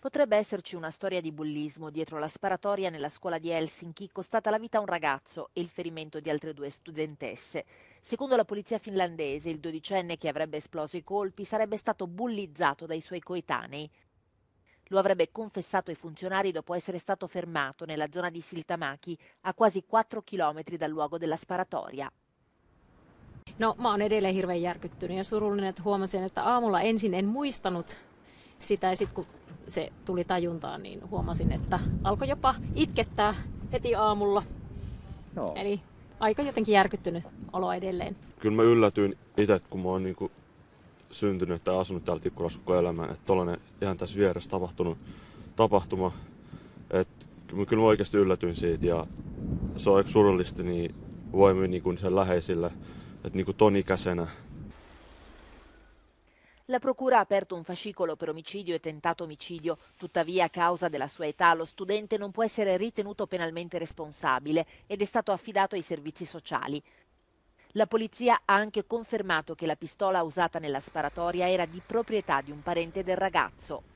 Potrebbe esserci una storia di bullismo dietro la sparatoria nella scuola di Helsinki costata la vita a un ragazzo e il ferimento di altre due studentesse. Secondo la polizia finlandese, il dodicenne che avrebbe esploso i colpi sarebbe stato bullizzato dai suoi coetanei. Lo avrebbe confessato ai funzionari dopo essere stato fermato nella zona di Siltamaki, a quasi 4 chilometri dal luogo della sparatoria. No, mä oon edelleen hirveän järkyttynyt ja surullinen, että huomasin, että aamulla ensin en muistanut sitä ja sitten kun se tuli tajuntaan, niin huomasin, että alkoi jopa itkettää heti aamulla. Joo. Eli aika jotenkin järkyttynyt olo edelleen. Kyllä mä yllätyin itse, kun mä oon niin syntynyt tai asunut täällä Tikkulassa koko elämän, että tollanen ihan tässä vieressä tapahtunut tapahtuma. Et, kyllä mä oikeasti yllätyin siitä ja se on aika surullista, niin voimme niin sen läheisille, että niin ton ikäisenä La procura ha aperto un fascicolo per omicidio e tentato omicidio, tuttavia a causa della sua età lo studente non può essere ritenuto penalmente responsabile ed è stato affidato ai servizi sociali. La polizia ha anche confermato che la pistola usata nella sparatoria era di proprietà di un parente del ragazzo.